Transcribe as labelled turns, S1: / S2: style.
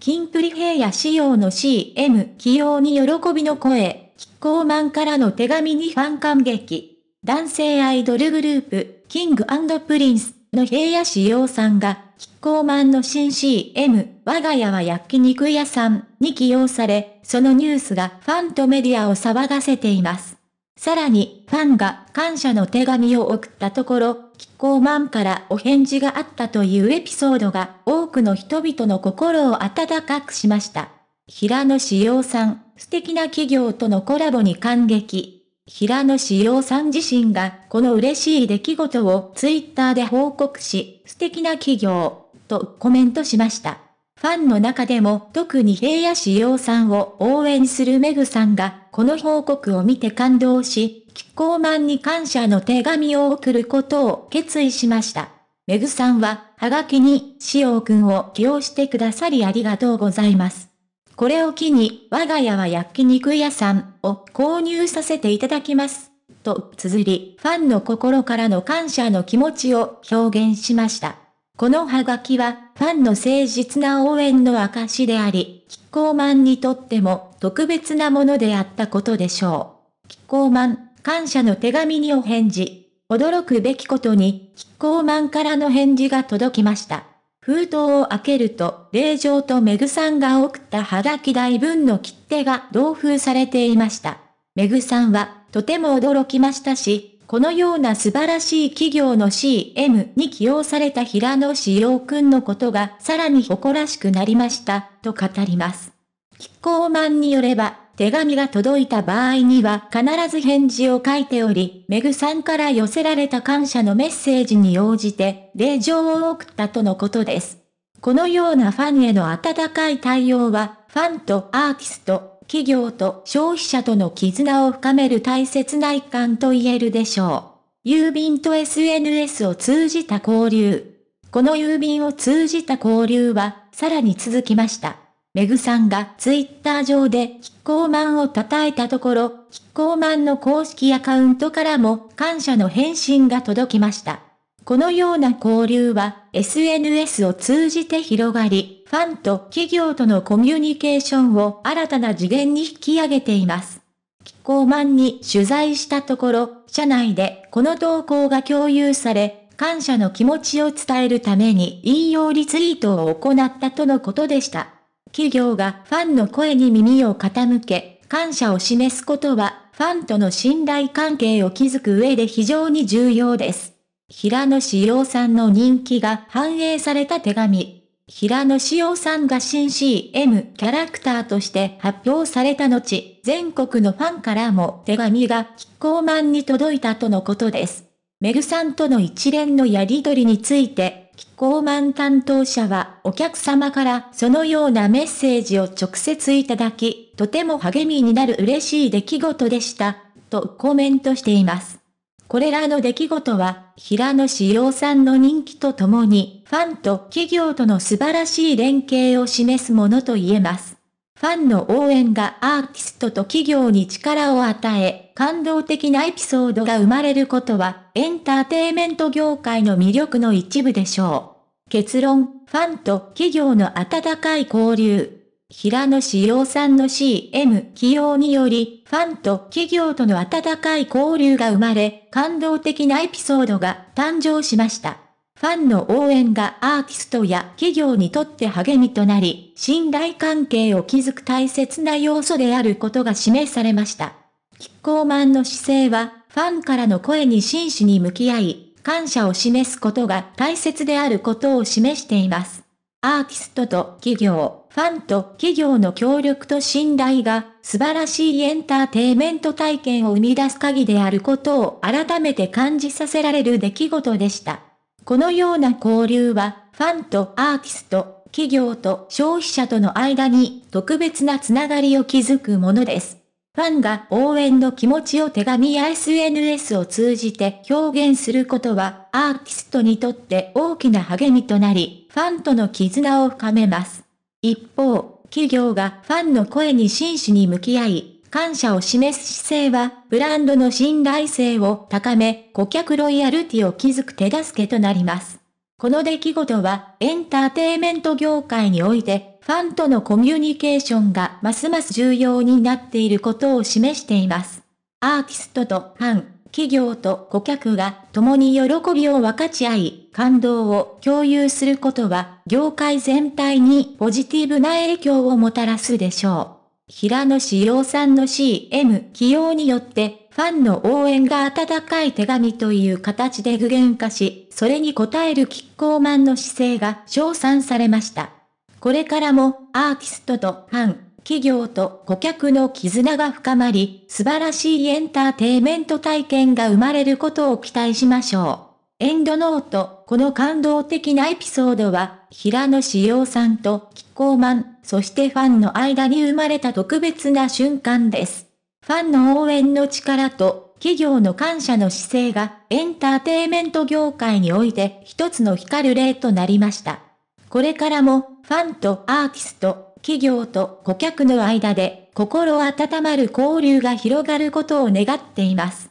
S1: キンプリ平野仕様の CM 起用に喜びの声、キッコーマンからの手紙にファン感激。男性アイドルグループ、キングプリンスの平野仕様さんが、キッコーマンの新 CM、我が家は焼肉屋さんに起用され、そのニュースがファンとメディアを騒がせています。さらに、ファンが感謝の手紙を送ったところ、キッコーマンからお返事があったというエピソードが多くの人々の心を温かくしました。平野志陽さん、素敵な企業とのコラボに感激。平野志陽さん自身がこの嬉しい出来事をツイッターで報告し、素敵な企業、とコメントしました。ファンの中でも特に平野志陽さんを応援するメグさんがこの報告を見て感動し、キッコーマンに感謝の手紙を送ることを決意しました。メグさんは、はがきに、しおくんを起用してくださりありがとうございます。これを機に、我が家は焼肉屋さんを購入させていただきます。と綴り、ファンの心からの感謝の気持ちを表現しました。このハガキは、ファンの誠実な応援の証であり、キッコーマンにとっても特別なものであったことでしょう。キッコーマン、感謝の手紙にお返事。驚くべきことに、キッコーマンからの返事が届きました。封筒を開けると、令嬢とメグさんが送ったはがき台分の切手が同封されていました。メグさんは、とても驚きましたし、このような素晴らしい企業の CM に起用された平野志陽君のことがさらに誇らしくなりました、と語ります。キッコーマンによれば、手紙が届いた場合には必ず返事を書いており、メグさんから寄せられた感謝のメッセージに応じて、礼状を送ったとのことです。このようなファンへの温かい対応は、ファンとアーティスト、企業と消費者との絆を深める大切な一環と言えるでしょう。郵便と SNS を通じた交流。この郵便を通じた交流は、さらに続きました。メグさんがツイッター上でキッコーマンを叩いたところ、キッコーマンの公式アカウントからも感謝の返信が届きました。このような交流は SNS を通じて広がり、ファンと企業とのコミュニケーションを新たな次元に引き上げています。キッコーマンに取材したところ、社内でこの投稿が共有され、感謝の気持ちを伝えるために引用リツイートを行ったとのことでした。企業がファンの声に耳を傾け、感謝を示すことは、ファンとの信頼関係を築く上で非常に重要です。平野志陽さんの人気が反映された手紙。平野志陽さんが新 CM キャラクターとして発表された後、全国のファンからも手紙がキッコーマンに届いたとのことです。メグさんとの一連のやりとりについて、気候マ担当者はお客様からそのようなメッセージを直接いただき、とても励みになる嬉しい出来事でした、とコメントしています。これらの出来事は、平野志陽さんの人気とともに、ファンと企業との素晴らしい連携を示すものと言えます。ファンの応援がアーティストと企業に力を与え、感動的なエピソードが生まれることは、エンターテイメント業界の魅力の一部でしょう。結論、ファンと企業の温かい交流。平野志陽さんの CM 起用により、ファンと企業との温かい交流が生まれ、感動的なエピソードが誕生しました。ファンの応援がアーティストや企業にとって励みとなり、信頼関係を築く大切な要素であることが示されました。キッコーマンの姿勢は、ファンからの声に真摯に向き合い、感謝を示すことが大切であることを示しています。アーティストと企業、ファンと企業の協力と信頼が素晴らしいエンターテイメント体験を生み出す鍵であることを改めて感じさせられる出来事でした。このような交流は、ファンとアーティスト、企業と消費者との間に特別なつながりを築くものです。ファンが応援の気持ちを手紙や SNS を通じて表現することは、アーティストにとって大きな励みとなり、ファンとの絆を深めます。一方、企業がファンの声に真摯に向き合い、感謝を示す姿勢は、ブランドの信頼性を高め、顧客ロイヤルティを築く手助けとなります。この出来事は、エンターテイメント業界において、ファンとのコミュニケーションがますます重要になっていることを示しています。アーティストとファン、企業と顧客が共に喜びを分かち合い、感動を共有することは、業界全体にポジティブな影響をもたらすでしょう。平野志陽さんの CM 起用によって、ファンの応援が温かい手紙という形で具現化し、それに応えるキッコーマンの姿勢が称賛されました。これからもアーティストとファン、企業と顧客の絆が深まり、素晴らしいエンターテイメント体験が生まれることを期待しましょう。エンドノート、この感動的なエピソードは、平野志陽さんとキッコーマン、そしてファンの間に生まれた特別な瞬間です。ファンの応援の力と、企業の感謝の姿勢が、エンターテイメント業界において一つの光る例となりました。これからも、ファンとアーティスト、企業と顧客の間で心温まる交流が広がることを願っています。